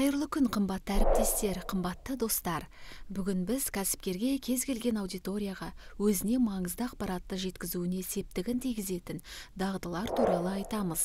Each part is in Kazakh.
қайырлы күн қымбатты әріптестер қымбатты достар бүгін біз кәсіпкерге кез келген аудиторияға өзіне маңызды ақпаратты жеткізуіне септігін тигізетін дағдылар туралы айтамыз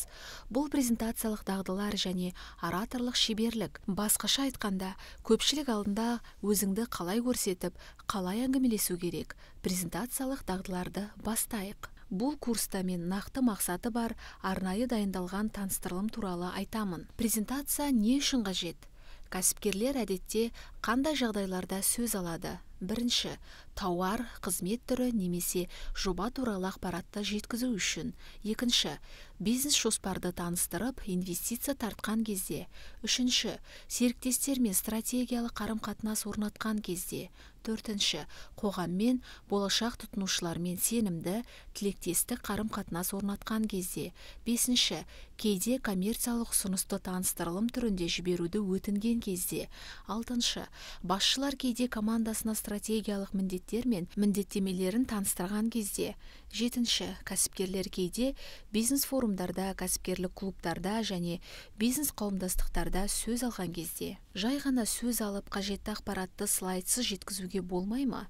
бұл презентациялық дағдылар және ораторлық шеберлік басқаша айтқанда көпшілік алдында өзіңді қалай көрсетіп қалай әңгімелесу керек презентациялық дағдыларды бастайық бұл курста мен нақты мақсаты бар арнайы дайындалған таныстырылым туралы айтамын презентация не үшін қажет кәсіпкерлер әдетте қандай жағдайларда сөз алады бірінші тауар қызмет түрі немесе жоба туралы ақпаратты жеткізу үшін екінші бизнес жоспарды таныстырып инвестиция тартқан кезде үшінші серіктестермен стратегиялық қарым қатынас орнатқан кезде төртінші қоғаммен болашақ тұтынушылармен сенімді тілектестік қарым қатынас орнатқан кезде бесінші кейде коммерциялық ұсынысты таныстырылым түрінде жіберуді өтінген кезде алтыншы басшылар кейде командасына стратегиялық міндеттер мен міндеттемелерін таныстырған кезде жетінші кәсіпкерлер кейде бизнес форумдарда кәсіпкерлік клубтарда және бизнес қауымдастықтарда сөз алған кезде жай ғана сөз алып қажетті ақпаратты слайдсыз жеткізуге болмай ма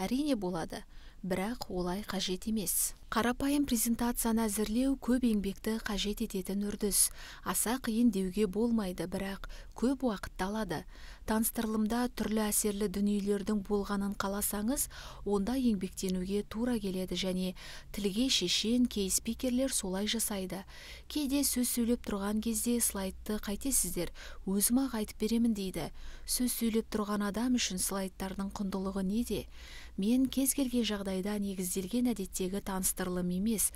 әрине болады бірақ олай қажет емес қарапайым презентацияны әзірлеу көп еңбекті қажет ететін үрдіс аса қиын деуге болмайды бірақ көп уақытты алады таныстырылымда түрлі әсерлі дүниелердің болғанын қаласаңыз онда еңбектенуге тура келеді және тілге шешен кей спикерлер солай жасайды кейде сөз сөйлеп тұрған кезде слайдты қайтесіздер өзім ақ айтып беремін дейді сөз сөйлеп тұрған адам үшін слайдтардың құндылығы неде мен кез келген жағдайда негізделген әдеттегі таныстырылым емес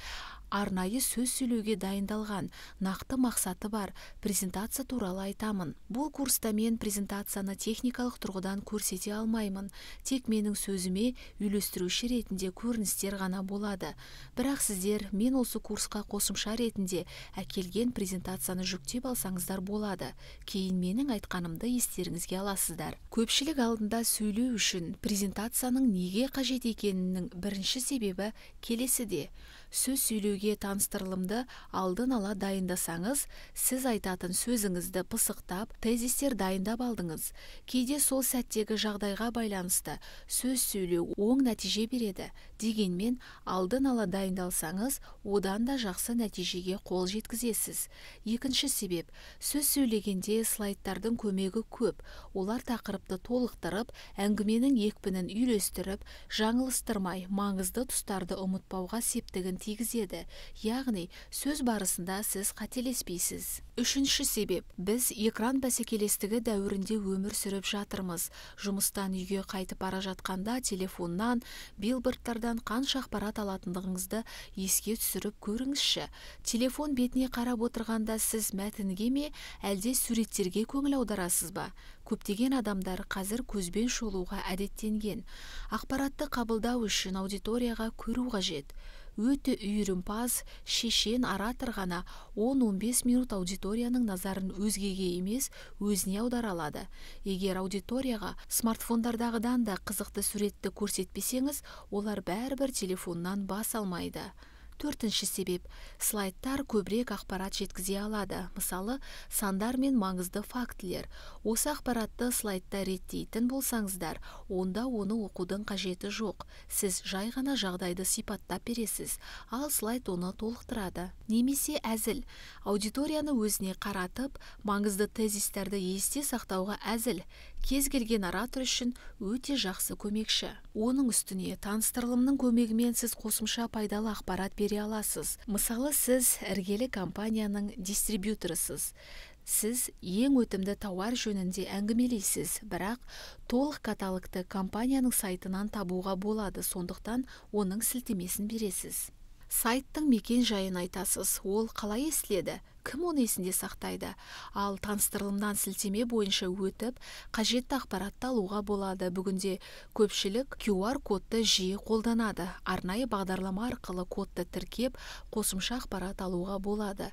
арнайы сөз сөйлеуге дайындалған нақты мақсаты бар презентация туралы айтамын бұл курста мен презентацияны техникалық тұрғыдан көрсете алмаймын тек менің сөзіме үйлестіруші ретінде көріністер ғана болады бірақ сіздер мен осы курсқа қосымша ретінде әкелген презентацияны жүктеп алсаңыздар болады кейін менің айтқанымды естеріңізге аласыздар көпшілік алдында сөйлеу үшін презентацияның неге қажет екенінің бірінші себебі келесіде сөз сөйлеуге таныстырылымды алдын ала дайындасаңыз сіз айтатын сөзіңізді пысықтап тезистер дайындап алдыңыз кейде сол сәттегі жағдайға байланысты сөз сөйлеу оң нәтиже береді дегенмен алдын ала дайындалсаңыз одан да жақсы нәтижеге қол жеткізесіз екінші себеп сөз сөйлегенде слайдтардың көмегі көп олар тақырыпты толықтырып әңгіменің екпінін үйлестіріп жаңылыстырмай маңызды тұстарды ұмытпауға септігін тигізеді яғни сөз барысында сіз қателеспейсіз үшінші себеп біз экран бәсекелестігі дәуірінде өмір сүріп жатырмыз жұмыстан үйге қайтып бара жатқанда телефоннан билбордтардан қанша ақпарат алатындығыңызды еске түсіріп көріңізші телефон бетіне қарап отырғанда сіз мәтінге ме әлде суреттерге көңіл аударасыз ба көптеген адамдар қазір көзбен шолуға әдеттенген ақпаратты қабылдау үшін аудиторияға көру қажет өте үйірімпаз шешен оратор ғана 10-15 минут аудиторияның назарын өзгеге емес өзіне аудара алады егер аудиторияға смартфондардағыдан да қызықты суретті көрсетпесеңіз олар бәрібір телефоннан бас алмайды төртінші себеп слайдтар көбірек ақпарат жеткізе алады мысалы сандар мен маңызды фактілер осы ақпаратты слайдта реттейтін болсаңыздар онда оны оқудың қажеті жоқ сіз жай ғана жағдайды сипаттап бересіз ал слайд оны толықтырады немесе әзіл аудиторияны өзіне қаратып маңызды тезистерді есте сақтауға әзіл кез келген оратор үшін өте жақсы көмекші оның үстіне таныстырылымның көмегімен сіз қосымша пайдалы ақпарат бере аласыз мысалы сіз іргелі компанияның дистрибьюторысыз сіз ең өтімді тауар жөнінде әңгімелейсіз бірақ толық каталогты компанияның сайтынан табуға болады сондықтан оның сілтемесін бересіз сайттың мекен жайын айтасыз ол қалай естіледі кім оны есінде сақтайды ал таныстырылымнан сілтеме бойынша өтіп қажетті ақпаратты алуға болады бүгінде көпшілік qr кодты жиі қолданады арнайы бағдарлама арқылы кодты тіркеп қосымша ақпарат алуға болады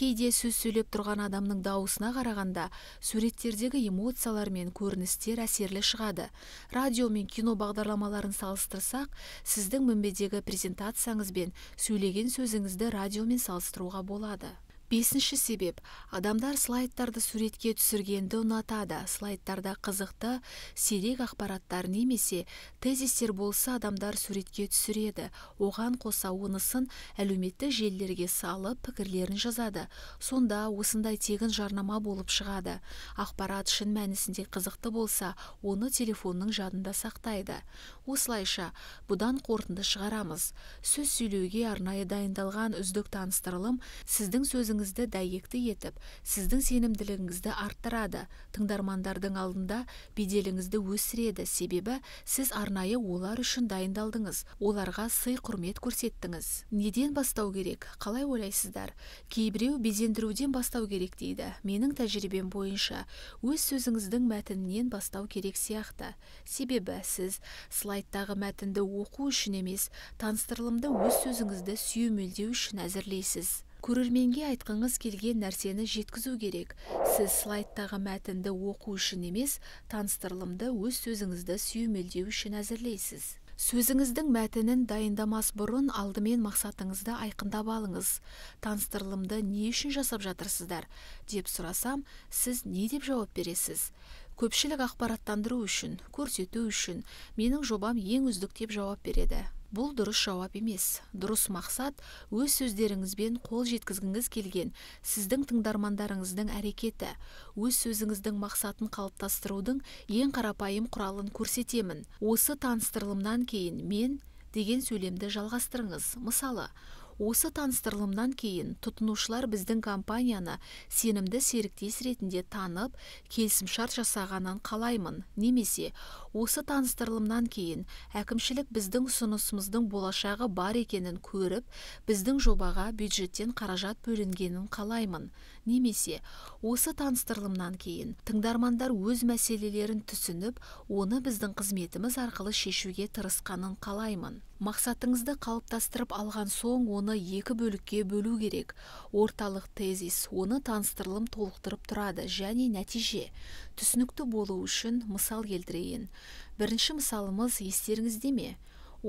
кейде сөз сөйлеп тұрған адамның дауысына қарағанда суреттердегі эмоциялар мен көріністер әсерлі шығады радио мен кино бағдарламаларын салыстырсақ сіздің мінбедегі презентацияңыз бен сөйлеген сөзіңізді радиомен салыстыруға болады бесінші себеп адамдар слайдтарды суретке түсіргенді ұнатады слайдтарда қызықты сирек ақпараттар немесе тезистер болса адамдар суретке түсіреді оған қоса онысын әлеуметтік желілерге салып пікірлерін жазады сонда осындай тегін жарнама болып шығады ақпарат шын мәнісінде қызықты болса оны телефонның жадында сақтайды осылайша бұдан қорытынды шығарамыз сөз сөйлеуге арнайы дайындалған үздік таныстырылым сіздің сөзіңіз дәйекті етіп сіздің сенімділігіңізді арттырады тыңдармандардың алдында беделіңізді өсіреді себебі сіз арнайы олар үшін дайындалдыңыз оларға сый құрмет көрсеттіңіз неден бастау керек қалай ойлайсыздар кейбіреу безендіруден бастау керек дейді менің тәжірибем бойынша өз сөзіңіздің мәтінінен бастау керек сияқты себебі сіз слайдтағы мәтінді оқу үшін емес таныстырылымды өз сөзіңізді сүйемелдеу үшін әзірлейсіз көрерменге айтқыңыз келген нәрсені жеткізу керек сіз слайдтағы мәтінді оқу үшін емес таныстырылымды өз сөзіңізді сүйемелдеу үшін әзірлейсіз сөзіңіздің мәтінін дайындамас бұрын алдымен мақсатыңызды айқындап алыңыз таныстырылымды не үшін жасап жатырсыздар деп сұрасам сіз не деп жауап бересіз көпшілік ақпараттандыру үшін көрсету үшін менің жобам ең үздік деп жауап береді бұл дұрыс жауап емес дұрыс мақсат өз сөздеріңізбен қол жеткізгіңіз келген сіздің тыңдармандарыңыздың әрекеті өз сөзіңіздің мақсатын қалыптастырудың ең қарапайым құралын көрсетемін осы таныстырылымнан кейін мен деген сөйлемді жалғастырыңыз мысалы осы таныстырылымнан кейін тұтынушылар біздің компанияны сенімді серіктес ретінде танып келісімшарт жасағанын қалаймын немесе осы таныстырылымнан кейін әкімшілік біздің ұсынысымыздың болашағы бар екенін көріп біздің жобаға бюджеттен қаражат бөлінгенін қалаймын немесе осы таныстырылымнан кейін тыңдармандар өз мәселелерін түсініп оны біздің қызметіміз арқылы шешуге тырысқанын қалаймын мақсатыңызды қалыптастырып алған соң оны екі бөлікке бөлу керек орталық тезис оны таныстырылым толықтырып тұрады және нәтиже түсінікті болу үшін мысал келтірейін бірінші мысалымыз естеріңізде ме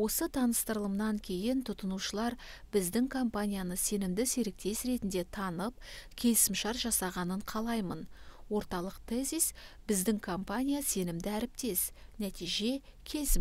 осы таныстырылымнан кейін тұтынушылар біздің компанияны сенімді серіктес ретінде танып келісімшар жасағанын қалаймын орталық тезис біздің компания сенімді әріптес нәтиже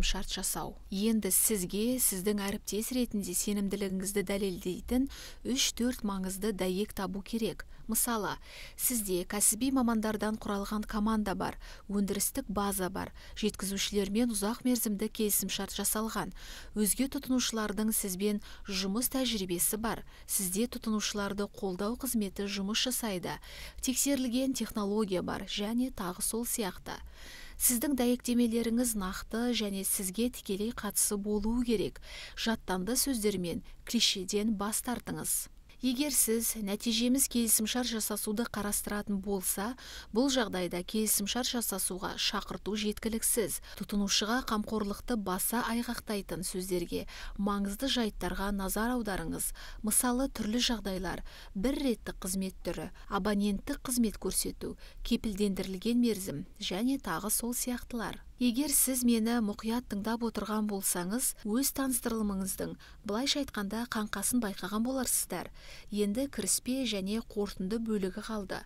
шарт жасау енді сізге сіздің әріптес ретінде сенімділігіңізді дәлелдейтін үш төрт маңызды дәйек табу керек мысалы сізде кәсіби мамандардан құралған команда бар өндірістік база бар жеткізушілермен ұзақ мерзімді келісімшарт жасалған өзге тұтынушылардың сізбен жұмыс тәжірибесі бар сізде тұтынушыларды қолдау қызметі жұмыс жасайды тексерілген технология бар және тағы сол сияқты сіздің дәйектемелеріңіз нақты және сізге тікелей қатысы болуы керек жаттанды сөздермен клишеден бас тартыңыз егер сіз нәтижеміз келісімшар жасасуды қарастыратын болса бұл жағдайда келісімшар жасасуға шақырту жеткіліксіз тұтынушыға қамқорлықты баса айғақтайтын сөздерге маңызды жайттарға назар аударыңыз мысалы түрлі жағдайлар бір ретті қызмет түрі абоненттік қызмет көрсету кепілдендірілген мерзім және тағы сол сияқтылар егер сіз мені мұқият тыңдап отырған болсаңыз өз таныстырылымыңыздың былайша айтқанда қаңқасын байқаған боларсыздар енді кіріспе және қортынды бөлігі қалды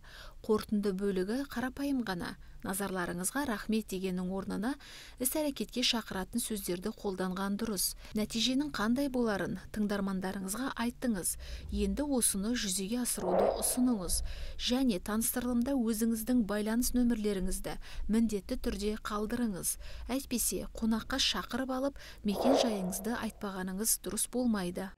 Қортынды бөлігі қарапайым ғана назарларыңызға рахмет дегеннің орнына іс әрекетке шақыратын сөздерді қолданған дұрыс нәтиженің қандай боларын тыңдармандарыңызға айттыңыз енді осыны жүзеге асыруды ұсыныңыз және таныстырылымда өзіңіздің байланыс нөмірлеріңізді міндетті түрде қалдырыңыз әйтпесе қонаққа шақырып алып мекен жайыңызды айтпағаныңыз дұрыс болмайды